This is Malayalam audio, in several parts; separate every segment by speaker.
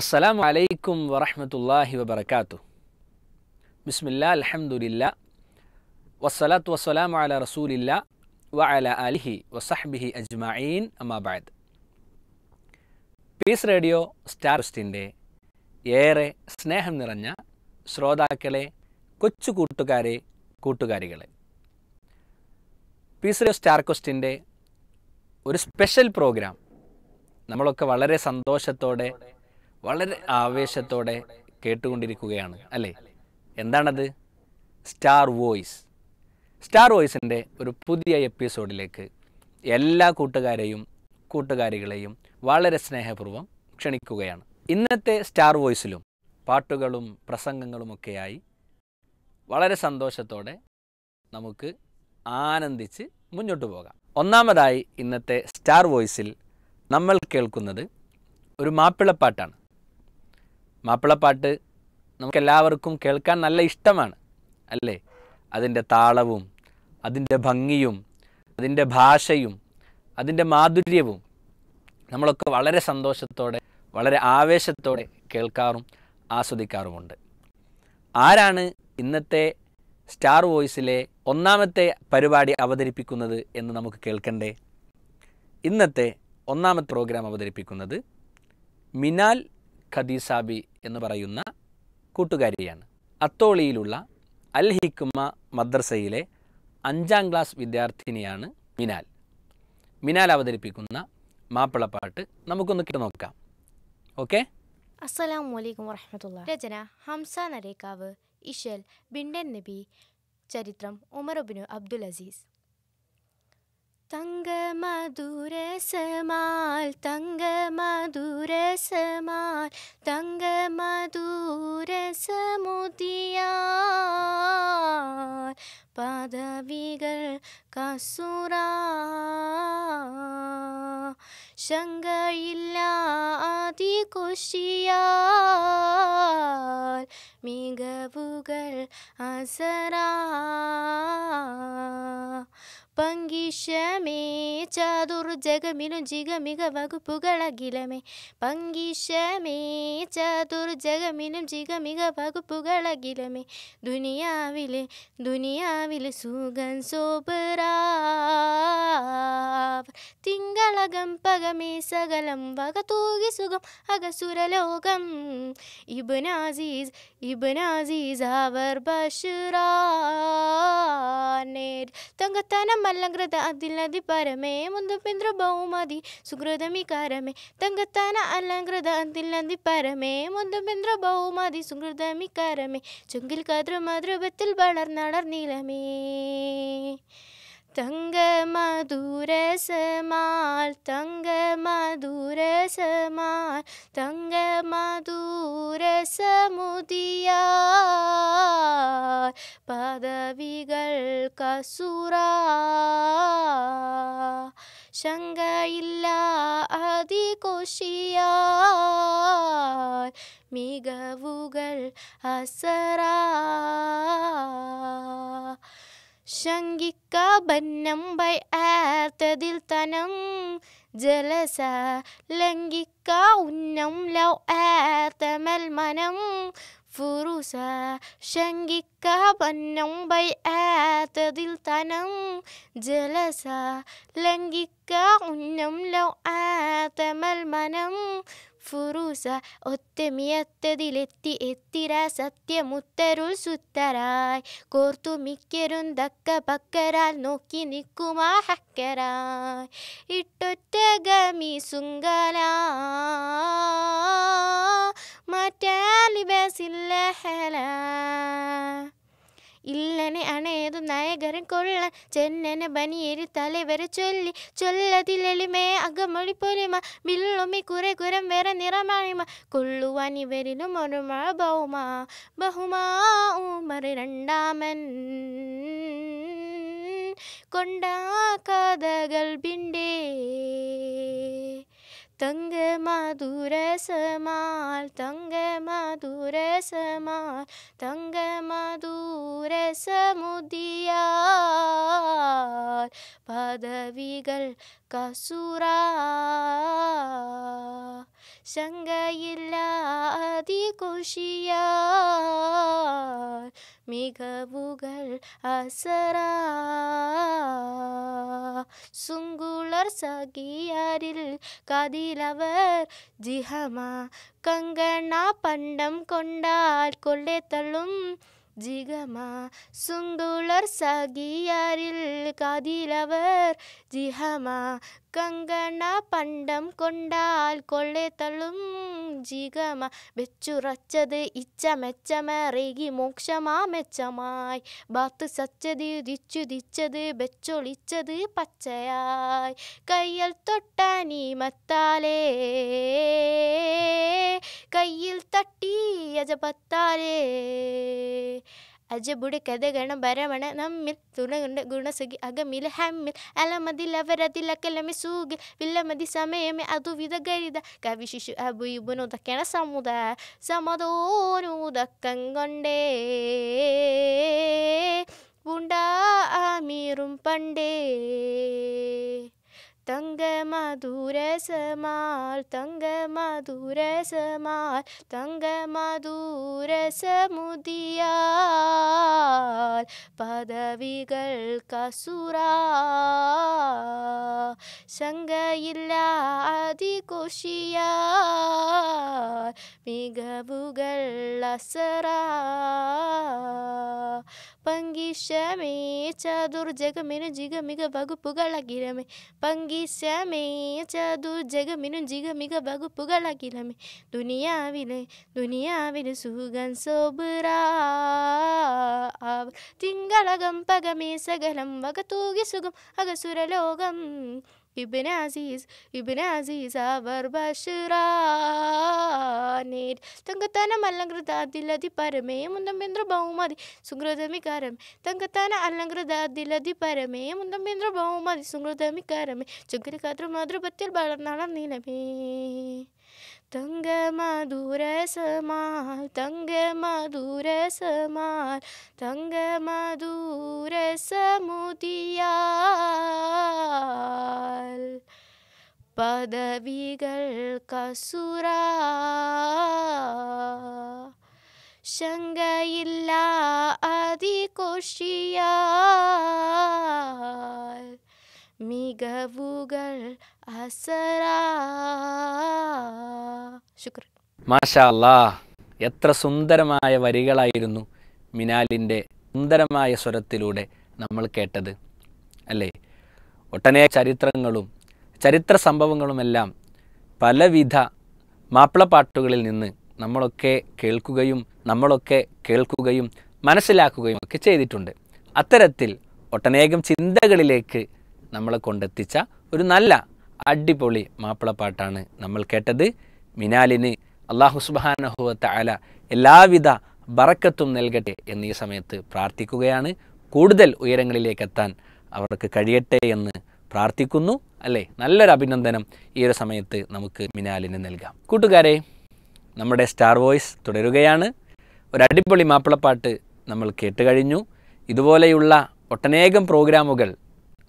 Speaker 1: അസ്സലാം വലൈക്കും വറഹമത്തല്ലാഹി വബർക്കാത്തു ബിസ്മില്ല അലഹമുല്ല വസ്സലാത്തു വസ്സലാം അല റസൂലില്ല വ അല അലിഹി വസഹബിഹി അജ്മീൻ അമ്മാബാദ് പീസ് റേഡിയോ സ്റ്റാർസ്റ്റിൻ്റെ ഏറെ സ്നേഹം നിറഞ്ഞ ശ്രോതാക്കളെ കൊച്ചു കൂട്ടുകാരെ കൂട്ടുകാരികളെ പീസ് റേഡിയോ സ്റ്റാർക്വസ്റ്റിൻ്റെ ഒരു സ്പെഷ്യൽ പ്രോഗ്രാം നമ്മളൊക്കെ വളരെ സന്തോഷത്തോടെ വളരെ ആവേശത്തോടെ കേട്ടുകൊണ്ടിരിക്കുകയാണ് അല്ലേ എന്താണത് സ്റ്റാർ വോയിസ് സ്റ്റാർ വോയിസിൻ്റെ ഒരു പുതിയ എപ്പിസോഡിലേക്ക് എല്ലാ കൂട്ടുകാരെയും കൂട്ടുകാരികളെയും വളരെ സ്നേഹപൂർവ്വം ക്ഷണിക്കുകയാണ് ഇന്നത്തെ സ്റ്റാർ വോയിസിലും പാട്ടുകളും പ്രസംഗങ്ങളുമൊക്കെയായി വളരെ സന്തോഷത്തോടെ നമുക്ക് ആനന്ദിച്ച് മുന്നോട്ട് പോകാം ഒന്നാമതായി ഇന്നത്തെ സ്റ്റാർ വോയിസിൽ നമ്മൾ കേൾക്കുന്നത് ഒരു മാപ്പിളപ്പാട്ടാണ് മാപ്പിളപ്പാട്ട് നമുക്കെല്ലാവർക്കും കേൾക്കാൻ നല്ല ഇഷ്ടമാണ് അല്ലേ അതിൻ്റെ താളവും അതിൻ്റെ ഭംഗിയും അതിൻ്റെ ഭാഷയും അതിൻ്റെ മാധുര്യവും നമ്മളൊക്കെ വളരെ സന്തോഷത്തോടെ വളരെ ആവേശത്തോടെ കേൾക്കാറും ആസ്വദിക്കാറുമുണ്ട് ആരാണ് ഇന്നത്തെ സ്റ്റാർ വോയിസിലെ ഒന്നാമത്തെ പരിപാടി അവതരിപ്പിക്കുന്നത് എന്ന് നമുക്ക് കേൾക്കണ്ടേ ഇന്നത്തെ ഒന്നാമത്തെ പ്രോഗ്രാം അവതരിപ്പിക്കുന്നത് മിനാൽ ഖദീസാബി എന്ന് പറയുന്ന കൂട്ടുകാരിയാണ് അത്തോളിയിലുള്ള അൽ ഹിക്കുമ മദ്രസയിലെ അഞ്ചാം ക്ലാസ് വിദ്യാർത്ഥിനിയാണ് മിനാൽ മിനാൽ അവതരിപ്പിക്കുന്ന മാപ്പിളപ്പാട്ട് നമുക്കൊന്ന് കേട്ട് നോക്കാം ഓക്കെ
Speaker 2: അസ്സലാം വലൈക്കും വറഹമത്തുള്ള രചന ഹംസ നരേക്കാവ് ഇഷൽ ബിണ്ടൻ നബി ചരിത്രം ഉമർ ഉമർബിനു അബ്ദുൽ അസീസ് തങ്ക മധുരസമാൽ തങ്ക മധുരസമാൽ തങ്ക മധുരസമുതിയാൽ പദവികൾ കസുറ ശങ്കയില്ലാതി കുശിയാൽ മികവുകൾ അസറ പങ്കിഷമേ ചതുർജഗമിനു ജിഗമിക വകുപ്പുകളകിലമേ പങ്കിഷമേ ചതുർജഗമിനു ജിഗമിക വകുപ്പുകളകിലമേ ദുനിയാവിലെ ദുനിയാ നിലാവിൽ സുഖൻ സോപരാവർ തിങ്കളകം പകമേ സകലം വകതൂകി സുഖം അകസുരലോകം ഇബനാസീസ് ഇബനാസീസ് അവർ ബഷുറാനേർ അതിൽ അതിലതി പരമേ പിന്തൃ ബഹുമതി സുഹൃതമി കരമേ തങ്കത്താന അലങ്കൃത അതിലതി പരമേ പിന്തൃ ബഹുമതി സുഹൃതമി കരമേ ചുങ്കിൽ കതിർ മധുരപത്തിൽ വളർന്നടർ നീലമേ மனமே தங்க மதுர சமால் தங்க மதுர சமால் தங்க மதுர பதவிகள் கசுரா சங்க இல்லா அதி கோஷியார் മികവുകൾ അസറ ബന്നംബൈ ആർത്തതിൽ തനം ജലസ ലംഘിക്ക ഉന്നം ലൗ ആർത്തമൽ മനം ഫുറുസ ശങ്കിക്കബന്നംബൈ ആർത്തതിൽ തനം ജലസ ലംഘിക്ക ഉന്നം ലൗ ആർത്തമൽ മനം புருஷா ஒத்தமியத்ததிலெத்தி எத்திரா சத்தியமுத்தருள் சுத்தராய் கோர்த்து மிக்கெருந்தக்க பக்கரால் நோக்கி நிற்குமா ஹக்கராய் ഇട്ടൊറ്റകമി സുങ്കല മറ്റാലിബസില്ല ഹല ഇല്ലനെ അണയതു നായകരൻ കൊള്ള ചെന്നനെ ബനിയേരി തലവരെ ചൊല്ലി ചൊല്ലതിലെളിമേ അകമൊഴി പൊലിമ ബില്ലുമി കുറെ കുരം വേറെ നിറമാണിമ കൊള്ളുവാൻ ഇവരിലും ഒരു മഴ ബഹുമാ ബഹുമാ ഉമർ രണ്ടാമൻ കൊണ്ടാ കഥകൾ പിണ്ടേ തങ്ക മധുര സമാൽ തങ്ക മധുര സമാൽ തങ്ക മധുര സമുദിയാൽ പദവികൾ കസുരാ சங்கையில்லாதி குஷியார் மிக அசரா சுங்குளர் சகியாரில் கதிலவர் ஜிஹமா கங்கனா பண்டம் கொண்டால் கொள்ளை தள்ளும் ஜிகமா சுங்குளர் சகியாரில் காதிலவர் ஜிஹமா കങ്കണ പണ്ടം കൊണ്ടാൽ കൊള്ളെത്തള്ളും ജിഗമ വെച്ചുറച്ചത് ഇച്ച മെച്ചമേറേകി മോക്ഷമാ മെച്ചമായി ബാത്ത് സച്ചത് ദിച്ചു ദിച്ചത് വെച്ചൊളിച്ചത് പച്ചയായി കയ്യൽ തൊട്ടാനി മത്താലേ കയ്യിൽ തട്ടി യജപത്താലേ ಅಜಬುಡೆ ಕದಗಣ ಬರವಣ ನಮ್ಮಿಲ್ ತುಣಗುಂಡ ಗುಣಸುಗಿ ಅಗಮಿಲ ಹ್ಯಾಮ್ಮಿಲ್ ಅಲಮದಿಲವರದಿಲ ಕೆಲಮೆ ಸೂಗಿ ವಿಲ್ಲಮದಿ ಸಮಯಮೆ ಅದು ವಿದಗರಿದ ಕವಿ ಶಿಶು ಅಬು ಇಬುನುದ ಕೆಣ ಸಮುದ ಸಮದೋನುದ ಕಂಗೊಂಡೇ പുണ്ടാമീറും പണ്ടേ தங்க மதுர சமால் தங்க மதுர சமால் தங்க மதுர சமுதியால் பதவிகள் கசுரா சங்க இல்லா அதி கோஷியார் மிகவுகள் அசரா பங்கிஷமே சதுர் ஜெகமெனு ஜிக மிக வகுப்புகள் அகிரமே பங்கி ഗീശമേ ചതുർജഗമിനും ജിഗമിക വകുപ്പുകളാകിലമേ ദുനിയാവിലെ ദുനിയാവിലെ സുഖൻ സോബുറാവ് തിങ്കളകം പകമേ സകലം വകത്തൂകി സുഖം അകസുരലോകം ഇബിൻ അസീസ് ഇബിൻ അസീസ് അവർ ബഷറാനേർ തങ്കത്താന അലങ്കൃത ദിലതി പരമേ മുന്തമേന്ദ്ര ബഹുമതി സുഹൃതമികാരമേ തങ്കത്താന അലങ്കൃത ദിലതി പരമേ മുന്തമേന്ദ്ര ബഹുമതി സുഹൃതമികാരമേ ചുങ്കരി കാതൃ മാതൃപത്തിൽ വളർന്നാളം നീലമേ തങ്ക മധുര സമാൽ തങ്ക മധുര സമാൽ തങ്ക മധുര സമുദിയാൽ പദവികൾ കസുര ശങ്കയില്ല അതികോഷിയാൽ മികവുകൾ
Speaker 1: മാഷാല്ലാ എത്ര സുന്ദരമായ വരികളായിരുന്നു മിനാലിൻ്റെ സുന്ദരമായ സ്വരത്തിലൂടെ നമ്മൾ കേട്ടത് അല്ലേ ഒട്ടനേ ചരിത്രങ്ങളും ചരിത്ര സംഭവങ്ങളുമെല്ലാം പലവിധ മാപ്പിളപ്പാട്ടുകളിൽ നിന്ന് നമ്മളൊക്കെ കേൾക്കുകയും നമ്മളൊക്കെ കേൾക്കുകയും മനസ്സിലാക്കുകയും ഒക്കെ ചെയ്തിട്ടുണ്ട് അത്തരത്തിൽ ഒട്ടനേകം ചിന്തകളിലേക്ക് നമ്മളെ കൊണ്ടെത്തിച്ച ഒരു നല്ല അടിപൊളി മാപ്പിളപ്പാട്ടാണ് നമ്മൾ കേട്ടത് മിനാലിന് അള്ളാഹു സുബാനഹുവത്ത അല എല്ലാവിധ ബറക്കത്തും നൽകട്ടെ എന്ന് ഈ സമയത്ത് പ്രാർത്ഥിക്കുകയാണ് കൂടുതൽ ഉയരങ്ങളിലേക്ക് എത്താൻ അവർക്ക് കഴിയട്ടെ എന്ന് പ്രാർത്ഥിക്കുന്നു അല്ലേ നല്ലൊരു അഭിനന്ദനം ഈ ഒരു സമയത്ത് നമുക്ക് മിനാലിന് നൽകാം കൂട്ടുകാരെ നമ്മുടെ സ്റ്റാർ വോയിസ് തുടരുകയാണ് ഒരു അടിപൊളി മാപ്പിളപ്പാട്ട് നമ്മൾ കേട്ട് കഴിഞ്ഞു ഇതുപോലെയുള്ള ഒട്ടനേകം പ്രോഗ്രാമുകൾ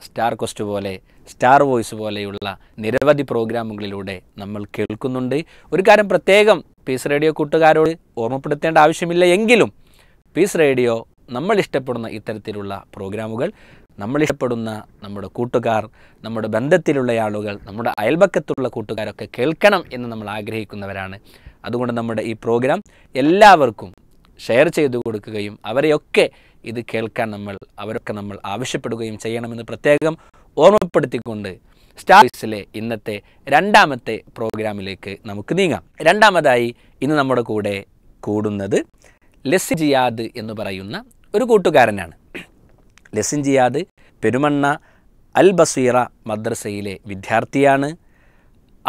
Speaker 1: സ്റ്റാർ കോസ്റ്റ് പോലെ സ്റ്റാർ വോയിസ് പോലെയുള്ള നിരവധി പ്രോഗ്രാമുകളിലൂടെ നമ്മൾ കേൾക്കുന്നുണ്ട് ഒരു കാര്യം പ്രത്യേകം പീസ് റേഡിയോ കൂട്ടുകാരോട് ഓർമ്മപ്പെടുത്തേണ്ട ആവശ്യമില്ല എങ്കിലും പീസ് റേഡിയോ നമ്മൾ ഇഷ്ടപ്പെടുന്ന ഇത്തരത്തിലുള്ള പ്രോഗ്രാമുകൾ നമ്മൾ ഇഷ്ടപ്പെടുന്ന നമ്മുടെ കൂട്ടുകാർ നമ്മുടെ ബന്ധത്തിലുള്ള ആളുകൾ നമ്മുടെ അയൽപക്കത്തുള്ള കൂട്ടുകാരൊക്കെ കേൾക്കണം എന്ന് നമ്മൾ ആഗ്രഹിക്കുന്നവരാണ് അതുകൊണ്ട് നമ്മുടെ ഈ പ്രോഗ്രാം എല്ലാവർക്കും ഷെയർ ചെയ്തു കൊടുക്കുകയും അവരെയൊക്കെ ഇത് കേൾക്കാൻ നമ്മൾ അവരൊക്കെ നമ്മൾ ആവശ്യപ്പെടുകയും ചെയ്യണമെന്ന് പ്രത്യേകം ഓർമ്മപ്പെടുത്തിക്കൊണ്ട് സ്റ്റാർസിലെ ഇന്നത്തെ രണ്ടാമത്തെ പ്രോഗ്രാമിലേക്ക് നമുക്ക് നീങ്ങാം രണ്ടാമതായി ഇന്ന് നമ്മുടെ കൂടെ കൂടുന്നത് ലെസ്സിൻ ജിയാദ് എന്ന് പറയുന്ന ഒരു കൂട്ടുകാരനാണ് ലെസ്സിൻ ജിയാദ് പെരുമണ്ണ അൽ ബസീറ മദ്രസയിലെ വിദ്യാർത്ഥിയാണ്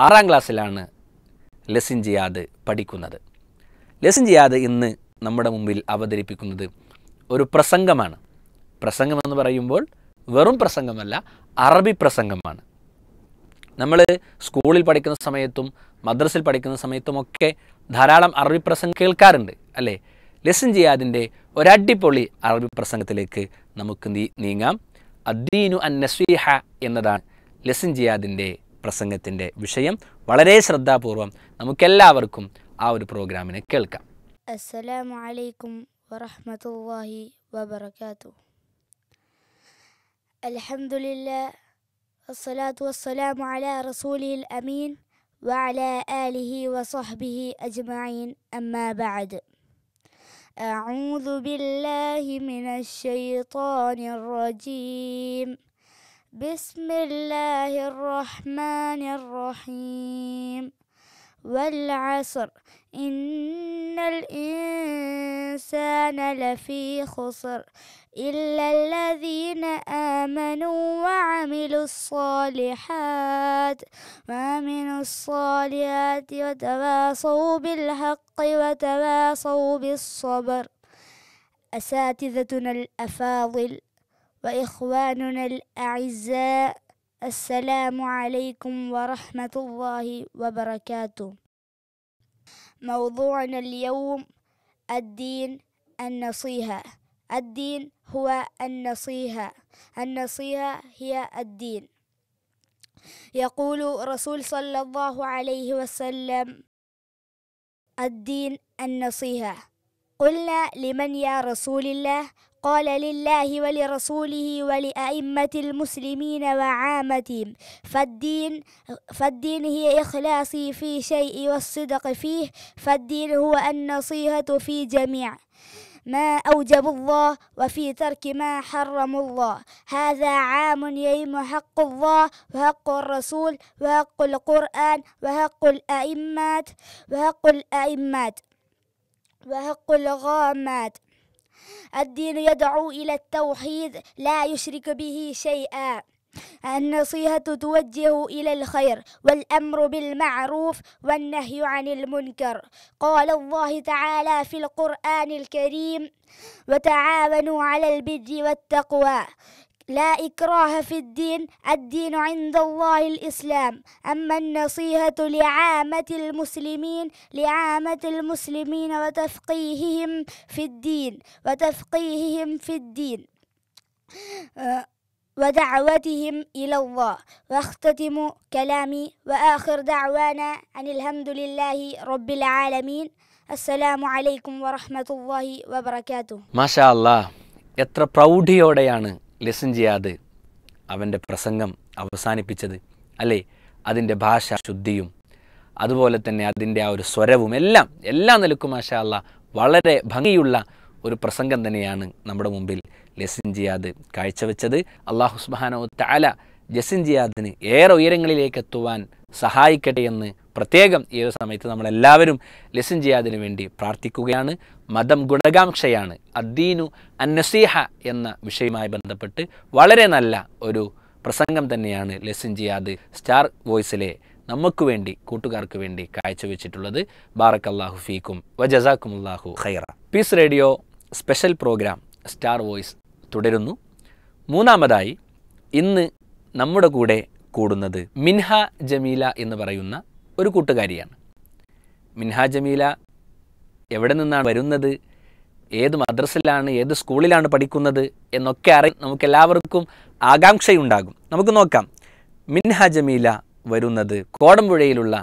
Speaker 1: ആറാം ക്ലാസ്സിലാണ് ലസിൻ ജിയാദ് പഠിക്കുന്നത് ലസിൻ ജിയാദ് ഇന്ന് നമ്മുടെ മുമ്പിൽ അവതരിപ്പിക്കുന്നത് ഒരു പ്രസംഗമാണ് പ്രസംഗമെന്ന് പറയുമ്പോൾ വെറും പ്രസംഗമല്ല അറബി പ്രസംഗമാണ് നമ്മൾ സ്കൂളിൽ പഠിക്കുന്ന സമയത്തും മദ്രസിൽ പഠിക്കുന്ന സമയത്തുമൊക്കെ ധാരാളം അറബി പ്രസംഗം കേൾക്കാറുണ്ട് അല്ലേ ലെസൻ ജിയാദിൻ്റെ ഒരടിപൊളി അറബി പ്രസംഗത്തിലേക്ക് നമുക്ക് നീങ്ങാം അദ്ദീനു അൻ നസ്വീഹ എന്നതാണ് ലെസൻ ജിയാദിൻ്റെ പ്രസംഗത്തിൻ്റെ വിഷയം വളരെ ശ്രദ്ധാപൂർവം നമുക്കെല്ലാവർക്കും ആ ഒരു പ്രോഗ്രാമിനെ കേൾക്കാം
Speaker 3: അസ്സലാമലൈക്കും വറഹമത്തല്ലാഹി വബർക്കാത്തു الحمد لله والصلاة والسلام على رسوله الأمين وعلى آله وصحبه أجمعين أما بعد أعوذ بالله من الشيطان الرجيم بسم الله الرحمن الرحيم والعصر إن الإنسان لفي خسر إلا الذين آمنوا وعملوا الصالحات وعملوا الصالحات وتواصوا بالحق وتواصوا بالصبر أساتذتنا الأفاضل وإخواننا الأعزاء السلام عليكم ورحمة الله وبركاته موضوعنا اليوم الدين النصيحة الدين هو النصيحة النصيحة هي الدين يقول رسول صلى الله عليه وسلم الدين النصيحة قلنا لمن يا رسول الله قال لله ولرسوله ولأئمة المسلمين وعامتهم فالدين, فالدين هي إخلاصي في شيء والصدق فيه فالدين هو النصيحة في جميع ما أوجب الله وفي ترك ما حرم الله هذا عام يهم حق الله وحق الرسول وحق القرآن وحق الأئمات وحق الأئمات وحق الغامات الدين يدعو إلى التوحيد لا يشرك به شيئا النصيحة توجه إلى الخير والأمر بالمعروف والنهي عن المنكر قال الله تعالى في القرآن الكريم وتعاونوا على البر والتقوى لا إكراه في الدين الدين عند الله الإسلام أما النصيحة لعامة المسلمين لعامة المسلمين وتفقيههم في الدين وتفقيههم في الدين آه، ودعوتهم إلى الله واختتم كلامي وآخر دعوانا أن الحمد لله رب العالمين السلام عليكم അസ്സലാമു അലൈക്കും വറഹമത്തല്ലാഹി വബർക്കാത്തു
Speaker 1: മാഷാ അല്ലാ എത്ര പ്രൗഢിയോടെയാണ് ലിസൺ ചെയ്യാതെ അവൻ്റെ പ്രസംഗം അവസാനിപ്പിച്ചത് അല്ലേ അതിൻ്റെ ഭാഷ ശുദ്ധിയും അതുപോലെ തന്നെ അതിൻ്റെ ആ ഒരു സ്വരവും എല്ലാം എല്ലാ നിലക്കും മാഷാല്ല വളരെ ഭംഗിയുള്ള ഒരു പ്രസംഗം തന്നെയാണ് നമ്മുടെ മുമ്പിൽ ലസൻ ജിയാദ് കാഴ്ചവെച്ചത് അള്ളാഹു താല ജസിൻ ജിയാദിന് ഏറെ ഉയരങ്ങളിലേക്ക് എത്തുവാൻ സഹായിക്കട്ടെ എന്ന് പ്രത്യേകം ഈ ഒരു സമയത്ത് നമ്മളെല്ലാവരും ലിസൺ ചെയ്യാതിനു വേണ്ടി പ്രാർത്ഥിക്കുകയാണ് മതം ഗുണകാംക്ഷയാണ് അദ്ദീനു അന്നസീഹ എന്ന വിഷയവുമായി ബന്ധപ്പെട്ട് വളരെ നല്ല ഒരു പ്രസംഗം തന്നെയാണ് ലെസൻ ചെയ്യാതെ സ്റ്റാർ വോയിസിലെ നമുക്ക് വേണ്ടി കൂട്ടുകാർക്ക് വേണ്ടി കാഴ്ചവെച്ചിട്ടുള്ളത് ബാറക് അള്ളാഹു ജസാക്കും അല്ലാഹു ഖൈറ Peace Radio special program Star Voice തുടരുന്നു മൂന്നാമതായി ഇന്ന് നമ്മുടെ കൂടെ കൂടുന്നത് മിൻഹ ജമീല എന്ന് പറയുന്ന ഒരു കൂട്ടുകാരിയാണ് മിൻഹാ ജമീല എവിടെ നിന്നാണ് വരുന്നത് ഏത് മദ്രസയിലാണ് ഏത് സ്കൂളിലാണ് പഠിക്കുന്നത് എന്നൊക്കെ അറി നമുക്കെല്ലാവർക്കും ആകാംക്ഷയുണ്ടാകും നമുക്ക് നോക്കാം മിൻഹ ജമീല വരുന്നത് കോടമ്പുഴയിലുള്ള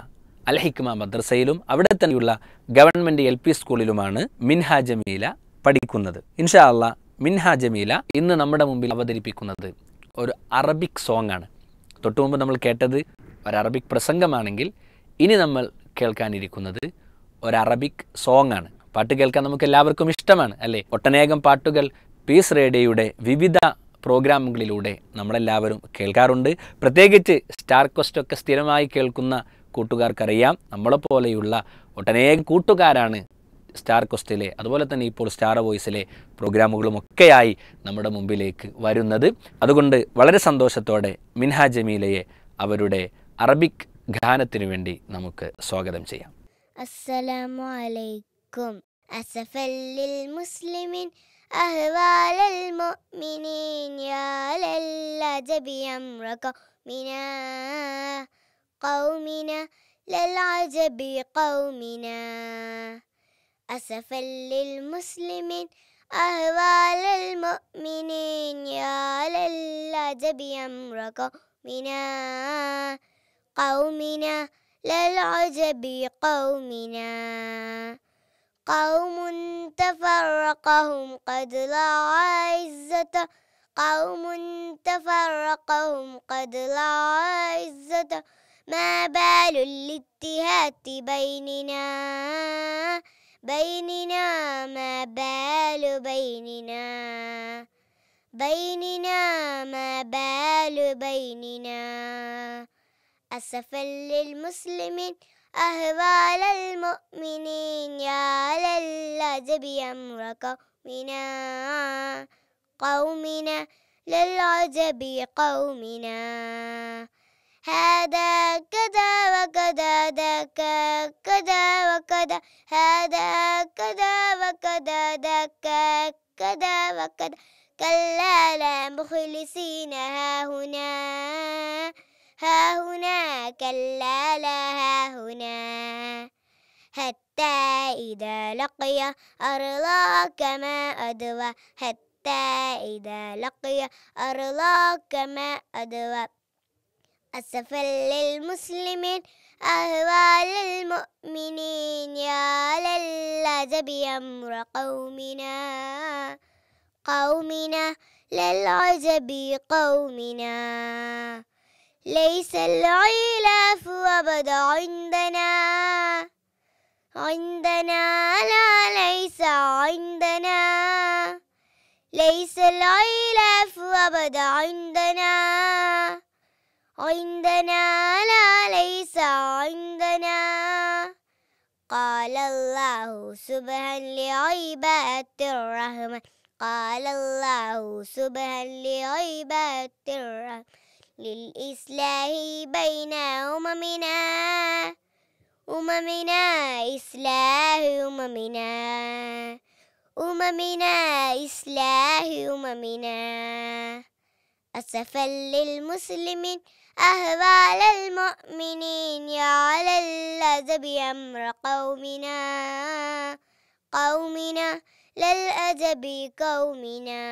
Speaker 1: അൽഹിക്മ മദ്രസയിലും അവിടെ തന്നെയുള്ള ഗവൺമെൻറ് എൽ പി സ്കൂളിലുമാണ് മിൻഹ ജമീല പഠിക്കുന്നത് ഇൻഷാ അല്ല മിൻഹ ജമീല ഇന്ന് നമ്മുടെ മുമ്പിൽ അവതരിപ്പിക്കുന്നത് ഒരു അറബിക് സോങ്ങാണ് തൊട്ടു മുമ്പ് നമ്മൾ കേട്ടത് ഒരു അറബിക് പ്രസംഗമാണെങ്കിൽ ഇനി നമ്മൾ കേൾക്കാനിരിക്കുന്നത് ഒരു അറബിക് സോങ് ആണ് പാട്ട് കേൾക്കാൻ നമുക്ക് എല്ലാവർക്കും ഇഷ്ടമാണ് അല്ലേ ഒട്ടനേകം പാട്ടുകൾ പീസ് റേഡിയോയുടെ വിവിധ പ്രോഗ്രാമുകളിലൂടെ നമ്മളെല്ലാവരും കേൾക്കാറുണ്ട് പ്രത്യേകിച്ച് സ്റ്റാർ ക്വസ്റ്റൊക്കെ സ്ഥിരമായി കേൾക്കുന്ന കൂട്ടുകാർക്കറിയാം നമ്മളെപ്പോലെയുള്ള ഒട്ടനേകം കൂട്ടുകാരാണ് സ്റ്റാർ കോസ്റ്റിലെ അതുപോലെ തന്നെ ഇപ്പോൾ സ്റ്റാർ വോയിസിലെ പ്രോഗ്രാമുകളുമൊക്കെയായി നമ്മുടെ മുമ്പിലേക്ക് വരുന്നത് അതുകൊണ്ട് വളരെ സന്തോഷത്തോടെ മിൻഹ ജമീലയെ അവരുടെ അറബിക് ഗാനത്തിനു വേണ്ടി നമുക്ക് സ്വാഗതം ചെയ്യാം
Speaker 4: അസ്സലാമു അലൈക്കും അസഫല്ലിൽ മുസ്ലിമിൻ أهوال المؤمنين يا للعجب أمر قومنا قومنا للعجب قومنا أسفا للمسلمين أهوال المؤمنين يا للعجب أمر قومنا قومنا لا العجب قومنا قوم تفرقهم قد لا عزة قوم تفرقهم قد لا عزة ما بال الاتهات بيننا بيننا ما بال بيننا بيننا ما بال بيننا أسفا للمسلمين أهوال المؤمنين يا للعجب أمر قومنا قومنا للعجب قومنا هذا كذا وكذا ذاك كذا وكذا هذا كذا وكذا ذاك كذا وكذا كلا لا مخلصين هاهنا هاهنا كلا لا هاهنا حتى إذا لقي أرلا كما أدوى حتى إذا لقي أرلا كما أدوى أسفا للمسلمين أهوى للمؤمنين يا للعجب أمر قومنا قومنا للعجب قومنا ليس العلاف أبدا عندنا عندنا لا ليس عندنا ليس العلاف أبدا عندنا عندنا لا ليس عندنا قال الله سبحان لعبادة الرحمن قال الله سبحان لعبادة الرحمن للإصلاح بين أممنا أممنا إصلاح أممنا أممنا إصلاح أممنا أسفا للمسلمين على المؤمنين يا على الأدب أمر قومنا قومنا للأدب قومنا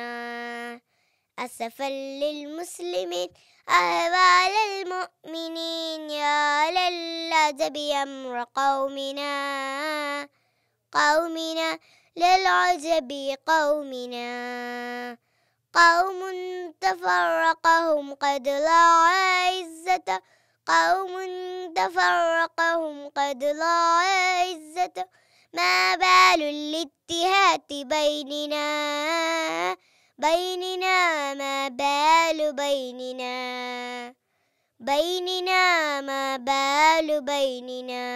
Speaker 4: أسفا للمسلمين أبا المؤمنين يا للعجب أمر قومنا قومنا للعجب قومنا قوم تفرقهم قد لا عزة قوم تفرقهم قد لا عزة ما بال الاتهات بيننا بيننا ما بال بيننا بيننا ما بال بيننا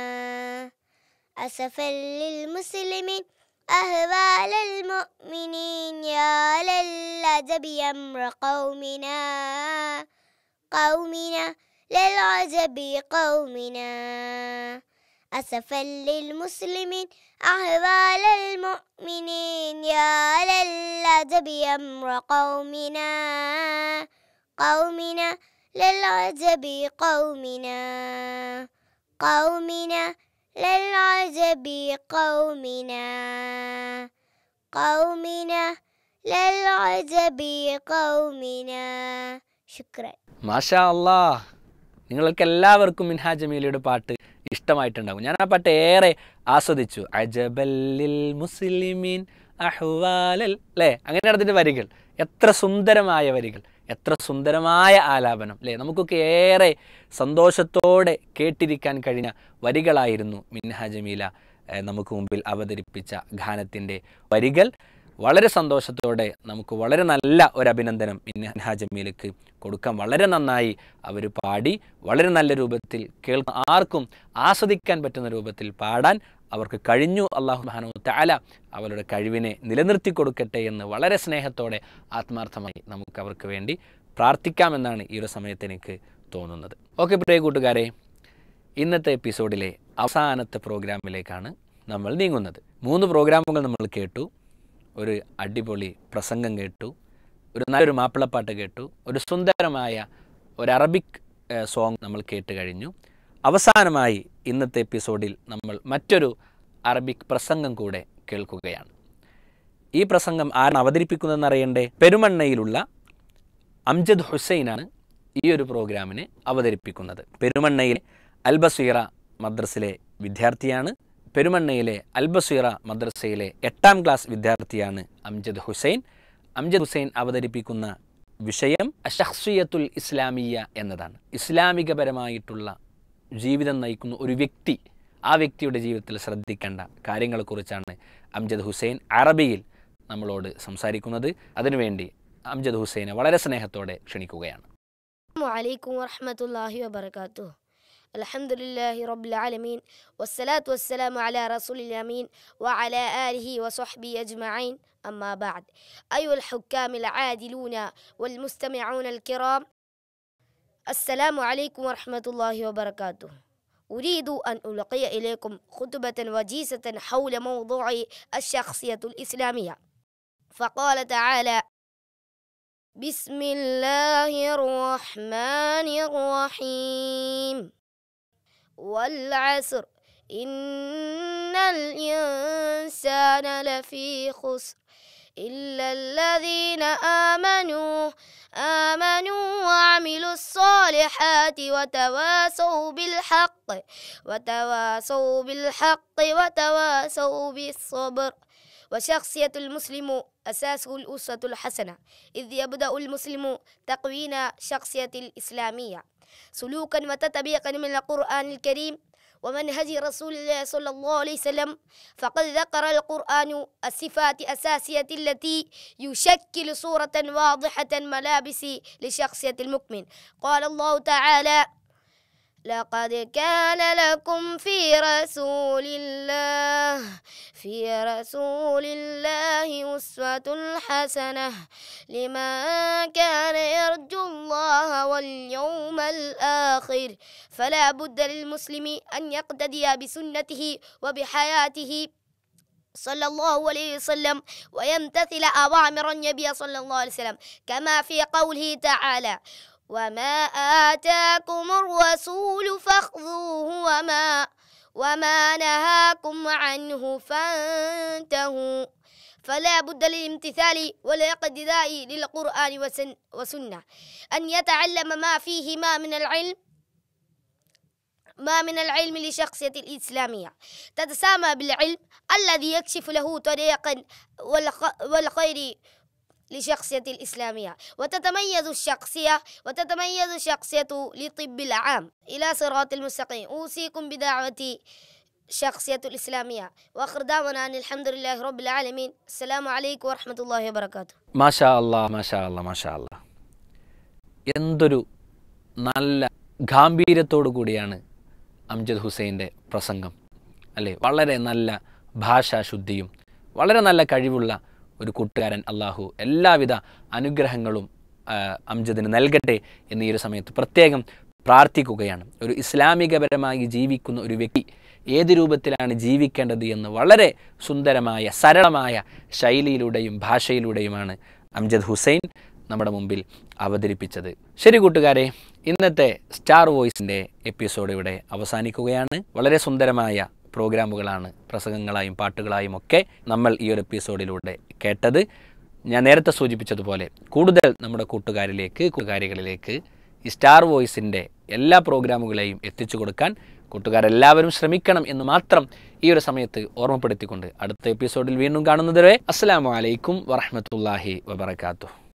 Speaker 4: أسفا للمسلمين أهوى المؤمنين يا للعجب أمر قومنا قومنا للعجب قومنا أسفا للمسلمين أحوال المؤمنين يا للعجب أمر قومنا قومنا للعجب قومنا قومنا للعجب قومنا قومنا للعجب قومنا شكرا
Speaker 1: ما شاء الله നിങ്ങൾക്ക് എല്ലാവർക്കും മിൻഹാ ജമീലയുടെ പാട്ട് ഇഷ്ടമായിട്ടുണ്ടാകും ഞാൻ ആ പാട്ട് ഏറെ ആസ്വദിച്ചു അജബല്ലിൽ മുസ്ലിമീൻ അഹ്വാലൽ അല്ലേ അങ്ങനെ അതിൻ്റെ വരികൾ എത്ര സുന്ദരമായ വരികൾ എത്ര സുന്ദരമായ ആലാപനം അല്ലേ നമുക്കൊക്കെ ഏറെ സന്തോഷത്തോടെ കേട്ടിരിക്കാൻ കഴിഞ്ഞ വരികളായിരുന്നു മിൻഹാ ജമീല നമുക്ക് മുമ്പിൽ അവതരിപ്പിച്ച ഗാനത്തിൻ്റെ വരികൾ വളരെ സന്തോഷത്തോടെ നമുക്ക് വളരെ നല്ല ഒരു അഭിനന്ദനം മിൻഹ ജമീലക്ക് കൊടുക്കാം വളരെ നന്നായി അവർ പാടി വളരെ നല്ല രൂപത്തിൽ കേൾക്കുന്ന ആർക്കും ആസ്വദിക്കാൻ പറ്റുന്ന രൂപത്തിൽ പാടാൻ അവർക്ക് കഴിഞ്ഞു അള്ളാഹു മഹാനോ താല അവരുടെ കഴിവിനെ നിലനിർത്തി കൊടുക്കട്ടെ എന്ന് വളരെ സ്നേഹത്തോടെ ആത്മാർത്ഥമായി നമുക്ക് അവർക്ക് വേണ്ടി പ്രാർത്ഥിക്കാമെന്നാണ് ഈ ഒരു സമയത്ത് എനിക്ക് തോന്നുന്നത് ഓക്കെ പ്രിയ കൂട്ടുകാരെ ഇന്നത്തെ എപ്പിസോഡിലെ അവസാനത്തെ പ്രോഗ്രാമിലേക്കാണ് നമ്മൾ നീങ്ങുന്നത് മൂന്ന് പ്രോഗ്രാമുകൾ നമ്മൾ കേട്ടു ഒരു അടിപൊളി പ്രസംഗം കേട്ടു ഒരു നല്ലൊരു മാപ്പിളപ്പാട്ട് കേട്ടു ഒരു സുന്ദരമായ ഒരു അറബിക് സോങ് നമ്മൾ കേട്ട് കഴിഞ്ഞു അവസാനമായി ഇന്നത്തെ എപ്പിസോഡിൽ നമ്മൾ മറ്റൊരു അറബിക് പ്രസംഗം കൂടെ കേൾക്കുകയാണ് ഈ പ്രസംഗം ആരാണ് അവതരിപ്പിക്കുന്നതെന്ന് അറിയണ്ടേ പെരുമണ്ണയിലുള്ള അംജദ് ഹുസൈനാണ് ഈ ഒരു പ്രോഗ്രാമിനെ അവതരിപ്പിക്കുന്നത് പെരുമണ്ണയിലെ അൽബസീറ മദ്രസിലെ വിദ്യാർത്ഥിയാണ് പെരുമണ്ണയിലെ അൽബസീറ മദ്രസയിലെ എട്ടാം ക്ലാസ് വിദ്യാർത്ഥിയാണ് അംജദ് ഹുസൈൻ അംജദ് ഹുസൈൻ അവതരിപ്പിക്കുന്ന വിഷയം അഷഹ്സിയത്തുൽ ഇസ്ലാമിയ എന്നതാണ് ഇസ്ലാമികപരമായിട്ടുള്ള ജീവിതം നയിക്കുന്ന ഒരു വ്യക്തി ആ വ്യക്തിയുടെ ജീവിതത്തിൽ ശ്രദ്ധിക്കേണ്ട കാര്യങ്ങളെക്കുറിച്ചാണ് അംജദ് ഹുസൈൻ അറബിയിൽ നമ്മളോട് സംസാരിക്കുന്നത് അതിനുവേണ്ടി അംജദ് ഹുസൈനെ വളരെ സ്നേഹത്തോടെ ക്ഷണിക്കുകയാണ്
Speaker 5: അലൈക്കും വറഹമത്തല്ലാഹി വബർക്കാത്തു الحمد لله رب العالمين والصلاة والسلام على رسول الأمين وعلى آله وصحبه أجمعين أما بعد أيها الحكام العادلون والمستمعون الكرام السلام عليكم ورحمة الله وبركاته أريد أن ألقي إليكم خطبة وجيزة حول موضوع الشخصية الإسلامية فقال تعالى بسم الله الرحمن الرحيم والعصر إن الإنسان لفي خسر إلا الذين آمنوا آمنوا وعملوا الصالحات وتواصوا بالحق وتواصوا بالحق وتواصوا بالصبر وشخصية المسلم أساسه الأسرة الحسنة إذ يبدأ المسلم تقوين شخصية الإسلامية سلوكا وتطبيقا من القرآن الكريم ومنهج رسول الله صلى الله عليه وسلم فقد ذكر القرآن الصفات الأساسية التي يشكل صورة واضحة ملابس لشخصية المؤمن قال الله تعالى لقد كان لكم في رسول الله في رسول الله أسوة حسنة لمن كان يرجو الله واليوم الآخر فلا بد للمسلم أن يقتدي بسنته وبحياته صلى الله عليه وسلم ويمتثل أوامر النبي صلى الله عليه وسلم كما في قوله تعالى وما آتاكم الرسول فخذوه وما وما نهاكم عنه فانتهوا فلا بد للامتثال والاقتداء للقرآن وسن وسنة أن يتعلم ما فيهما من العلم ما من العلم لشخصية الإسلامية تتسامى بالعلم الذي يكشف له طريقا والخير لشخصية الإسلامية وتتميز الشخصية وتتميز الشخصية لطب العام إلى صراط المستقيم أوصيكم بدعوتي شخصية الإسلامية وآخر دعوانا أن الحمد لله رب العالمين السلام عليكم ورحمة الله وبركاته
Speaker 1: ما شاء الله ما شاء الله ما شاء الله എന്തൊരു നല്ല ഗാംഭീര്യത്തോടു കൂടിയാണ് അംജദ് ഹുസൈൻ്റെ പ്രസംഗം അല്ലേ വളരെ നല്ല ഭാഷാശുദ്ധിയും വളരെ നല്ല കഴിവുള്ള ഒരു കൂട്ടുകാരൻ അള്ളാഹു എല്ലാവിധ അനുഗ്രഹങ്ങളും അംജദിന് നൽകട്ടെ എന്ന് ഈ ഒരു സമയത്ത് പ്രത്യേകം പ്രാർത്ഥിക്കുകയാണ് ഒരു ഇസ്ലാമികപരമായി ജീവിക്കുന്ന ഒരു വ്യക്തി ഏത് രൂപത്തിലാണ് ജീവിക്കേണ്ടത് എന്ന് വളരെ സുന്ദരമായ സരളമായ ശൈലിയിലൂടെയും ഭാഷയിലൂടെയുമാണ് അംജദ് ഹുസൈൻ നമ്മുടെ മുമ്പിൽ അവതരിപ്പിച്ചത് ശരി കൂട്ടുകാരെ ഇന്നത്തെ സ്റ്റാർ വോയിസിൻ്റെ എപ്പിസോഡ് ഇവിടെ അവസാനിക്കുകയാണ് വളരെ സുന്ദരമായ പ്രോഗ്രാമുകളാണ് പ്രസംഗങ്ങളായും പാട്ടുകളായും ഒക്കെ നമ്മൾ ഈ ഒരു എപ്പിസോഡിലൂടെ കേട്ടത് ഞാൻ നേരത്തെ സൂചിപ്പിച്ചതുപോലെ കൂടുതൽ നമ്മുടെ കൂട്ടുകാരിലേക്ക് കൂട്ടുകാരികളിലേക്ക് ഈ സ്റ്റാർ വോയിസിൻ്റെ എല്ലാ പ്രോഗ്രാമുകളെയും എത്തിച്ചു കൊടുക്കാൻ കൂട്ടുകാരെല്ലാവരും ശ്രമിക്കണം എന്ന് മാത്രം ഈ ഒരു സമയത്ത് ഓർമ്മപ്പെടുത്തിക്കൊണ്ട് അടുത്ത എപ്പിസോഡിൽ വീണ്ടും കാണുന്നതുവരെ അസ്സാം വലൈക്കും വറഹമത്തല്ലാഹി വാത്തു